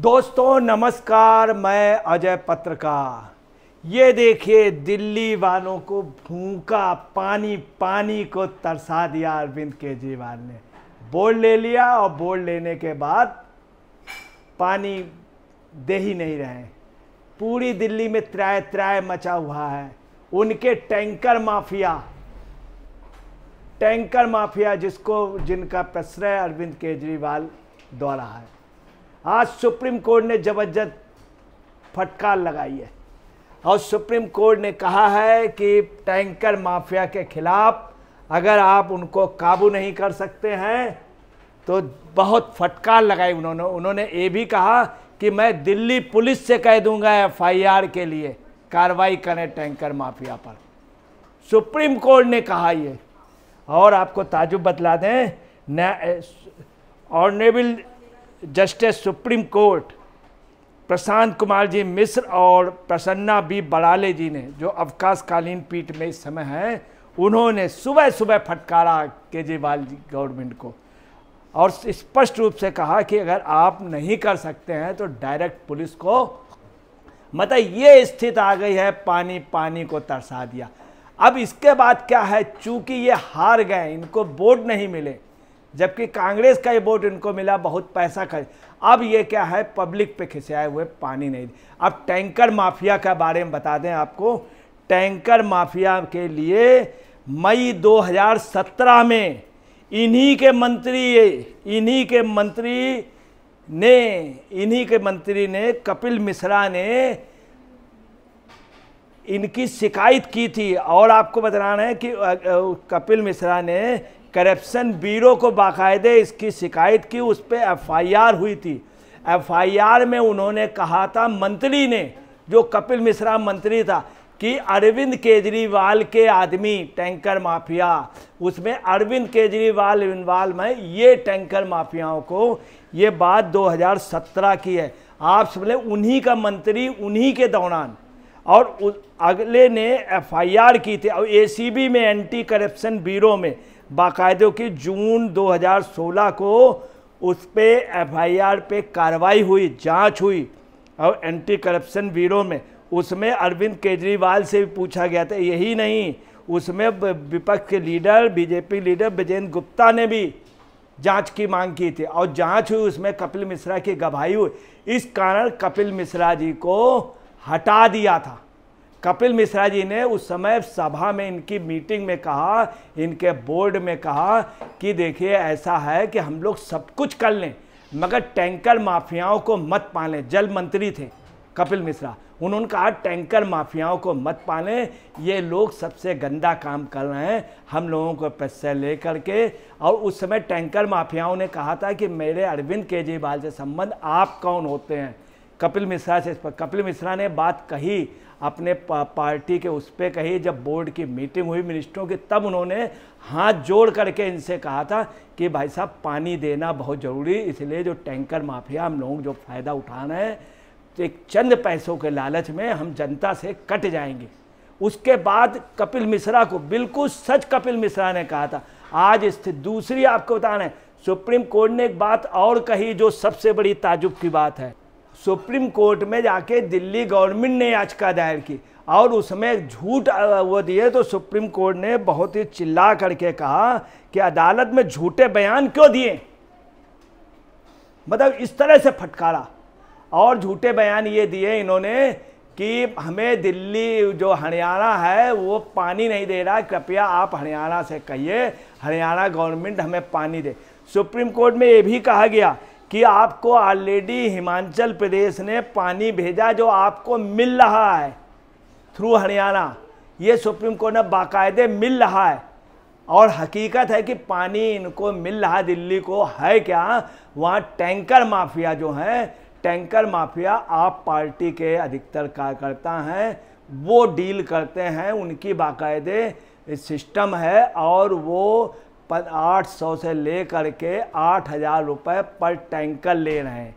दोस्तों नमस्कार मैं अजय पत्रकार ये देखिए दिल्ली वालों को भूखा पानी पानी को तरसा दिया अरविंद केजरीवाल ने बोर्ड ले लिया और बोर्ड लेने के बाद पानी दे ही नहीं रहे पूरी दिल्ली में त्राय त्राय मचा हुआ है उनके टैंकर माफिया टैंकर माफिया जिसको जिनका प्रश्रय अरविंद केजरीवाल द्वारा है आज सुप्रीम कोर्ट ने जबरदस्त फटकार लगाई है और सुप्रीम कोर्ट ने कहा है कि टैंकर माफिया के खिलाफ अगर आप उनको काबू नहीं कर सकते हैं तो बहुत फटकार लगाई उन्होंने उन्होंने ये भी कहा कि मैं दिल्ली पुलिस से कह दूंगा एफआईआर के लिए कार्रवाई करें टैंकर माफिया पर सुप्रीम कोर्ट ने कहा ये और आपको ताजुब बतला दें honourable justice supreme court Prashant Kumar ji Mishra और प्रसन्ना बी बड़ाले जी ने जो अवकाशकालीन पीठ में इस समय हैं उन्होंने सुबह सुबह फटकारा केजरीवाल जी गवर्नमेंट को और स्पष्ट रूप से कहा कि अगर आप नहीं कर सकते हैं तो डायरेक्ट पुलिस को मतलब ये स्थिति आ गई है पानी पानी को तरसा दिया अब इसके बाद क्या है चूंकि ये हार गए इनको वोट नहीं मिले जबकि कांग्रेस का ये वोट इनको मिला बहुत पैसा खर्च अब ये क्या है पब्लिक पे खिसियाए हुए पानी नहीं अब टैंकर माफिया के बारे में बता दें आपको टैंकर माफिया के लिए मई 2017 में इन्हीं के मंत्री इन्हीं के मंत्री ने इन्हीं के मंत्री ने कपिल मिश्रा ने इनकी शिकायत की थी और आपको बताना है कि कपिल मिश्रा ने करप्शन ब्यूरो को बाकायदे इसकी शिकायत की उस पर एफ हुई थी एफ में उन्होंने कहा था मंत्री ने जो कपिल मिश्रा मंत्री था कि अरविंद केजरीवाल के आदमी टैंकर माफिया उसमें अरविंद केजरीवाल इन्वॉल्व है ये टैंकर माफियाओं को ये बात 2017 की है आप समझे उन्हीं का मंत्री उन्हीं के दौरान और अगले ने एफआईआर की थी और एसीबी में एंटी करप्शन ब्यूरो में बाकायदे की जून 2016 को उस पर एफ पे कार्रवाई हुई जांच हुई और एंटी करप्शन ब्यूरो में उसमें अरविंद केजरीवाल से भी पूछा गया था यही नहीं उसमें विपक्ष के leader BJP leader Brajendra Gupta ने भी जांच की मांग की थी और जांच हुई उसमें कपिल मिश्रा की गवाही हुई इस कारण कपिल मिश्रा जी को हटा दिया था कपिल मिश्रा जी ने उस समय सभा में इनकी मीटिंग में कहा इनके बोर्ड में कहा कि देखिए ऐसा है कि हम लोग सब कुछ कर लें मगर टैंकर माफियाओं को मत पालें जल मंत्री थे कपिल मिश्रा उन्होंने कहा टैंकर माफियाओं को मत पालें ये लोग सबसे गंदा काम कर रहे हैं हम लोगों को पैसे ले करके और उस समय टैंकर माफियाओं ने कहा था कि मेरे अरविंद केजरीवाल से संबंध आप कौन होते हैं कपिल मिश्रा से इस पर कपिल मिश्रा ने बात कही अपने पार्टी के उस पर कही जब बोर्ड की मीटिंग हुई मिनिस्टरों की तब उन्होंने हाथ जोड़ करके इनसे कहा था कि भाई साहब पानी देना बहुत ज़रूरी इसलिए जो टैंकर माफिया हम लोग जो फ़ायदा उठा रहे हैं तो एक चंद पैसों के लालच में हम जनता से कट जाएंगे उसके बाद कपिल मिश्रा को बिल्कुल सच कपिल मिश्रा ने कहा था आज स्थित दूसरी आपको बता रहे सुप्रीम कोर्ट ने एक बात और कही जो सबसे बड़ी ताजुब की बात है सुप्रीम कोर्ट में जाके दिल्ली गवर्नमेंट ने याचिका दायर की और उसमें झूठ वो दिए तो सुप्रीम कोर्ट ने बहुत ही चिल्ला करके कहा कि अदालत में झूठे बयान क्यों दिए मतलब इस तरह से फटकारा और झूठे बयान ये दिए इन्होंने कि हमें दिल्ली जो हरियाणा है वो पानी नहीं दे रहा कृपया आप हरियाणा से कहिए हरियाणा गवर्नमेंट हमें पानी दे सुप्रीम कोर्ट में ये भी कहा गया कि आपको ऑलरेडी हिमाचल प्रदेश ने पानी भेजा जो आपको मिल रहा है थ्रू हरियाणा ये सुप्रीम कोर्ट ने बाकायदे मिल रहा है और हकीकत है कि पानी इनको मिल रहा दिल्ली को है क्या वहाँ टैंकर माफिया जो हैं टैंकर माफिया आप पार्टी के अधिकतर कार्यकर्ता हैं वो डील करते हैं उनकी बाकायदे सिस्टम है और वो आठ 800 से ले कर के आठ हज़ार रुपये पर टैंकर ले रहे हैं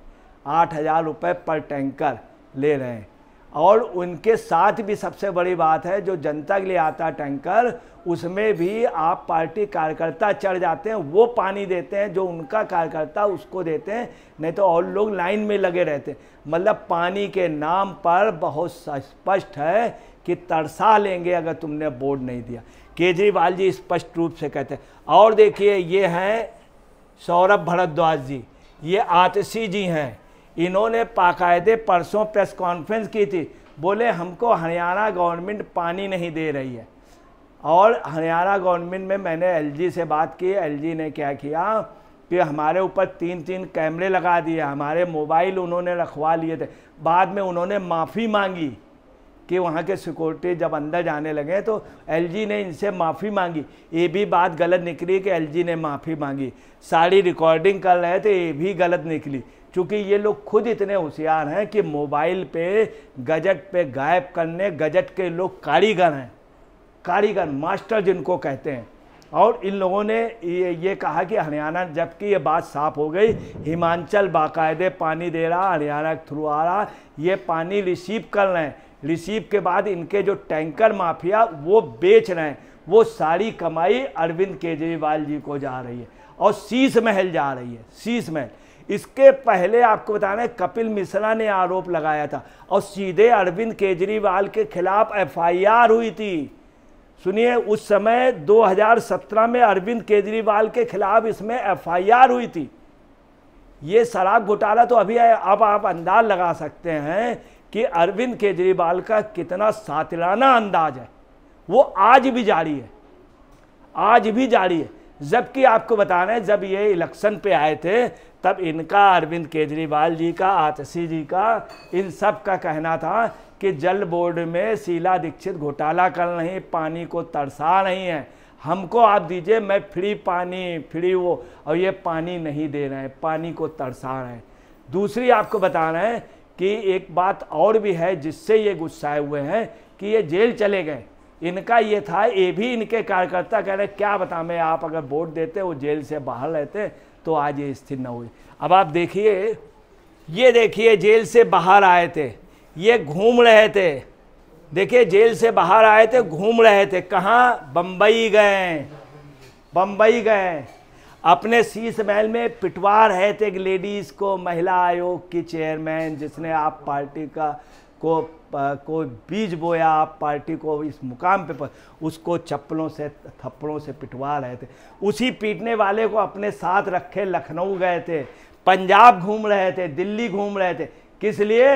आठ हज़ार रुपये पर टैंकर ले रहे हैं और उनके साथ भी सबसे बड़ी बात है जो जनता के लिए आता है टैंकर उसमें भी आप पार्टी कार्यकर्ता चढ़ जाते हैं वो पानी देते हैं जो उनका कार्यकर्ता उसको देते हैं नहीं तो और लोग लाइन में लगे रहते हैं मतलब पानी के नाम पर बहुत स्पष्ट है कि तरसा लेंगे अगर तुमने वोट नहीं दिया केजरीवाल जी स्पष्ट रूप से कहते हैं और देखिए ये हैं सौरभ भरद्वाज जी ये आतशी जी हैं इन्होंने बाकायदे परसों प्रेस कॉन्फ्रेंस की थी बोले हमको हरियाणा गवर्नमेंट पानी नहीं दे रही है और हरियाणा गवर्नमेंट में मैंने एलजी से बात की एलजी ने क्या किया कि हमारे ऊपर तीन तीन कैमरे लगा दिए हमारे मोबाइल उन्होंने रखवा लिए थे बाद में उन्होंने माफ़ी मांगी कि वहाँ के सिक्योरिटी जब अंदर जाने लगे तो एलजी ने इनसे माफ़ी मांगी ये भी बात गलत निकली कि एलजी ने माफ़ी मांगी सारी रिकॉर्डिंग कर रहे थे ये भी गलत निकली क्योंकि ये लोग खुद इतने होशियार हैं कि मोबाइल पे गजट पे गायब करने गजट के लोग कारीगर हैं कारीगर मास्टर जिनको कहते हैं और इन लोगों ने ये ये कहा कि हरियाणा जबकि ये बात साफ हो गई हिमाचल बाकायदे पानी दे रहा हरियाणा के थ्रू आ रहा ये पानी रिसीव कर रहे हैं रिसीव के बाद इनके जो टैंकर माफिया वो बेच रहे हैं वो सारी कमाई अरविंद केजरीवाल जी को जा रही है और शीश महल जा रही है शीश महल इसके पहले आपको बताना है कपिल मिश्रा ने आरोप लगाया था और सीधे अरविंद केजरीवाल के खिलाफ एफआईआर हुई थी सुनिए उस समय 2017 में अरविंद केजरीवाल के खिलाफ इसमें एफआईआर हुई थी ये शराब घोटाला तो अभी आप आप अंदाज लगा सकते हैं कि अरविंद केजरीवाल का कितना सातलाना अंदाज है वो आज भी जारी है आज भी जारी है जबकि आपको बता रहे हैं जब ये इलेक्शन पे आए थे तब इनका अरविंद केजरीवाल जी का आतशी जी का इन सब का कहना था कि जल बोर्ड में शीला दीक्षित घोटाला कर रही पानी को तरसा नहीं हैं हमको आप दीजिए मैं फ्री पानी फ्री वो और ये पानी नहीं दे रहे हैं पानी को तरसा रहे हैं दूसरी आपको बता रहे हैं कि एक बात और भी है जिससे ये गुस्साए हुए हैं कि ये जेल चले गए इनका ये था ये भी इनके कार्यकर्ता कह रहे क्या बता मैं आप अगर वोट देते वो जेल से बाहर रहते तो आज ये स्थिति न हुई अब आप देखिए ये देखिए जेल से बाहर आए थे ये घूम रहे थे देखिए जेल से बाहर आए थे घूम रहे थे कहाँ बम्बई गए बम्बई गए अपने शीश महल में पिटवा रहे थे तो एक लेडीज़ को महिला आयोग की चेयरमैन जिसने आप पार्टी का को कोई बीज बोया आप पार्टी को इस मुकाम पे पर उसको चप्पलों से थप्पड़ों से पिटवा रहे थे उसी पीटने वाले को अपने साथ रखे लखनऊ गए थे पंजाब घूम रहे थे दिल्ली घूम रहे थे किस लिए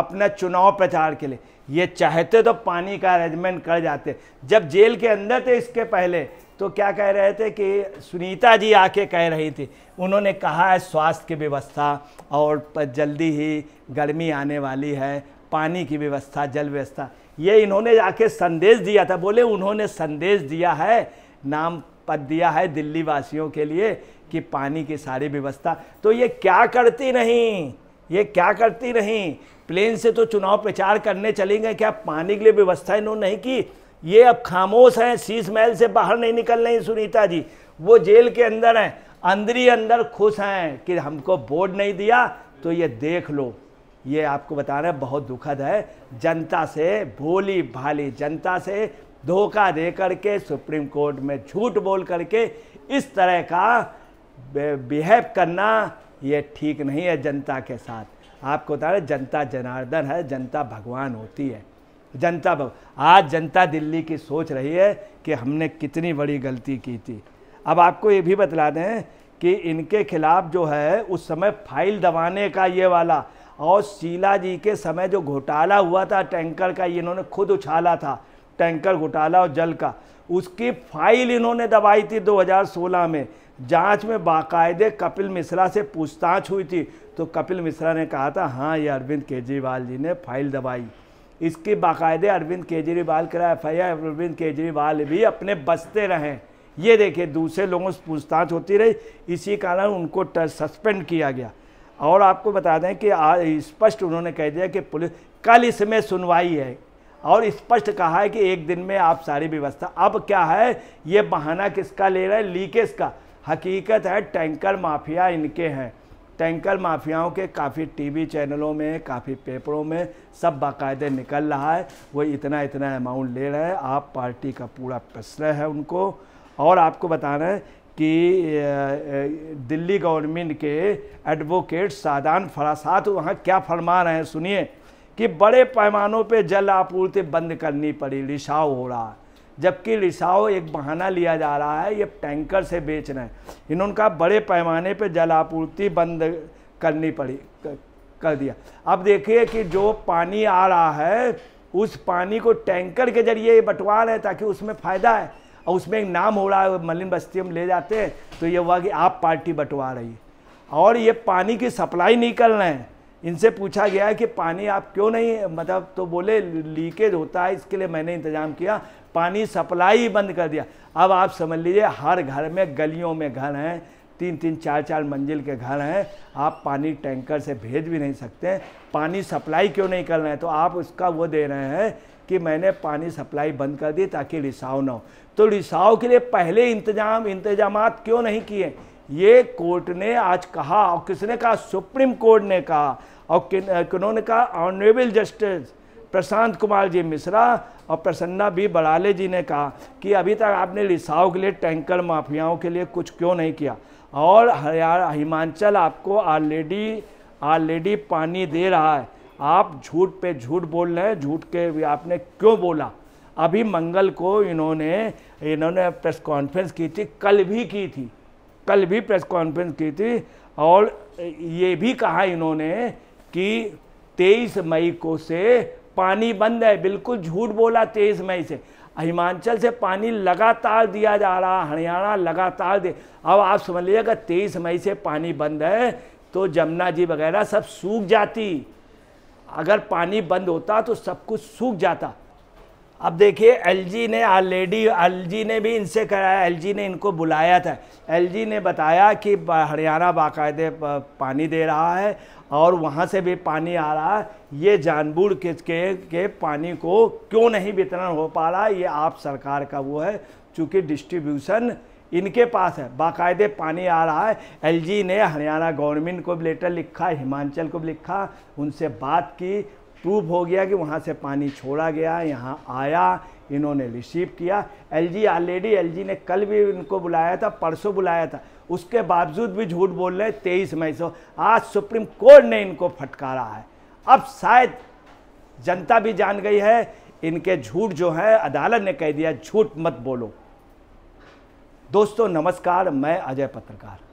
अपना चुनाव प्रचार के लिए ये चाहते तो पानी का अरेंजमेंट कर जाते जब जेल के अंदर थे इसके पहले तो क्या कह रहे थे कि सुनीता जी आके कह रही थी उन्होंने कहा है स्वास्थ्य की व्यवस्था और जल्दी ही गर्मी आने वाली है पानी की व्यवस्था जल व्यवस्था ये इन्होंने आके संदेश दिया था बोले उन्होंने संदेश दिया है नाम पद दिया है दिल्ली वासियों के लिए कि पानी की सारी व्यवस्था तो ये क्या करती नहीं ये क्या करती नहीं प्लेन से तो चुनाव प्रचार करने चली गए क्या पानी के लिए व्यवस्था इन्होंने नहीं की ये अब खामोश हैं शीस महल से बाहर नहीं निकल रही सुनीता जी वो जेल के अंदर हैं अंदर ही अंदर खुश हैं कि हमको वोट नहीं दिया तो ये देख लो ये आपको बता रहे हैं बहुत दुखद है जनता से भोली भाली जनता से धोखा दे करके सुप्रीम कोर्ट में झूठ बोल करके इस तरह का बिहेव करना ये ठीक नहीं है जनता के साथ आपको बता रहे जनता जनार्दन है जनता भगवान होती है जनता भवन आज जनता दिल्ली की सोच रही है कि हमने कितनी बड़ी गलती की थी अब आपको ये भी बतला दें कि इनके खिलाफ जो है उस समय फाइल दबाने का ये वाला और शीला जी के समय जो घोटाला हुआ था टैंकर का ये इन्होंने खुद उछाला था टैंकर घोटाला और जल का उसकी फाइल इन्होंने दबाई थी 2016 में जांच में बाकायदे कपिल मिश्रा से पूछताछ हुई थी तो कपिल मिश्रा ने कहा था हाँ ये अरविंद केजरीवाल जी ने फाइल दबाई इसके बाकायदे अरविंद केजरीवाल करा एफ आई अरविंद केजरीवाल भी अपने बचते रहें ये देखिए दूसरे लोगों से पूछताछ होती रही इसी कारण उनको सस्पेंड किया गया और आपको बता दें कि स्पष्ट उन्होंने कह दिया कि पुलिस कल इसमें सुनवाई है और स्पष्ट कहा है कि एक दिन में आप सारी व्यवस्था अब क्या है ये बहाना किसका ले रहा है लीकेज का हकीकत है टैंकर माफिया इनके हैं टैंकर माफियाओं के काफ़ी टीवी चैनलों में काफ़ी पेपरों में सब बाकायदे निकल रहा है वो इतना इतना अमाउंट ले रहे हैं आप पार्टी का पूरा प्रश्रय है उनको और आपको बताना है कि दिल्ली गवर्नमेंट के एडवोकेट सादान फरासात वहाँ क्या फरमा रहे हैं सुनिए कि बड़े पैमानों पे जल आपूर्ति बंद करनी पड़ी रिसाव हो रहा है जबकि रिसाव एक बहाना लिया जा रहा है ये टैंकर से बेच रहे हैं इन्होंने कहा बड़े पैमाने पर जल आपूर्ति बंद करनी पड़ी कर दिया अब देखिए कि जो पानी आ रहा है उस पानी को टैंकर के जरिए ये बंटवा रहे हैं ताकि उसमें फ़ायदा है और उसमें एक नाम हो रहा है मलिन बस्ती हम ले जाते हैं तो ये हुआ कि आप पार्टी बंटवा रही है और ये पानी की सप्लाई नहीं कर रहे हैं इनसे पूछा गया कि पानी आप क्यों नहीं मतलब तो बोले लीकेज होता है इसके लिए मैंने इंतज़ाम किया पानी सप्लाई ही बंद कर दिया अब आप समझ लीजिए हर घर में गलियों में घर हैं तीन तीन चार चार मंजिल के घर हैं आप पानी टैंकर से भेज भी नहीं सकते पानी सप्लाई क्यों नहीं कर रहे हैं तो आप उसका वो दे रहे हैं कि मैंने पानी सप्लाई बंद कर दी ताकि रिसाव ना हो तो रिसाव के लिए पहले इंतजाम इंतजाम क्यों नहीं किए ये कोर्ट ने आज कहा और किसने कहा सुप्रीम कोर्ट ने कहा और उन्होंने कहा ऑनरेबल जस्टिस प्रशांत कुमार जी मिश्रा और प्रसन्ना बी बड़ाले जी ने कहा कि अभी तक आपने रिसाव के लिए टैंकर माफियाओं के लिए कुछ क्यों नहीं किया और हरियाणा हिमाचल आपको ऑलरेडी ऑलरेडी पानी दे रहा है आप झूठ पे झूठ बोल रहे हैं झूठ के भी आपने क्यों बोला अभी मंगल को इन्होंने इन्होंने प्रेस कॉन्फ्रेंस की थी कल भी की थी कल भी प्रेस कॉन्फ्रेंस की थी और ये भी कहा इन्होंने कि 23 मई को से पानी बंद है बिल्कुल झूठ बोला 23 मई से हिमाचल से पानी लगातार दिया जा रहा हरियाणा लगातार दे अब आप समझ लीजिए अगर तेईस मई से पानी बंद है तो जमुना जी वगैरह सब सूख जाती अगर पानी बंद होता तो सब कुछ सूख जाता अब देखिए एलजी ने ऑलरेडी एलजी ने भी इनसे कराया एलजी ने इनको बुलाया था एलजी ने बताया कि हरियाणा बाकायदे पानी दे रहा है और वहाँ से भी पानी आ रहा है ये जानबूर के, के के पानी को क्यों नहीं वितरण हो पा रहा ये आप सरकार का वो है चूँकि डिस्ट्रीब्यूशन इनके पास है बाकायदे पानी आ रहा है एलजी ने हरियाणा गवर्नमेंट को भी लेटर लिखा हिमाचल को भी लिखा उनसे बात की प्रूव हो गया कि वहाँ से पानी छोड़ा गया यहाँ आया इन्होंने रिसीव किया एलजी ऑलरेडी एल ने कल भी इनको बुलाया था परसों बुलाया था उसके बावजूद भी झूठ बोल रहे तेईस मई से आज सुप्रीम कोर्ट ने इनको फटकारा है अब शायद जनता भी जान गई है इनके झूठ जो है अदालत ने कह दिया झूठ मत बोलो दोस्तों नमस्कार मैं अजय पत्रकार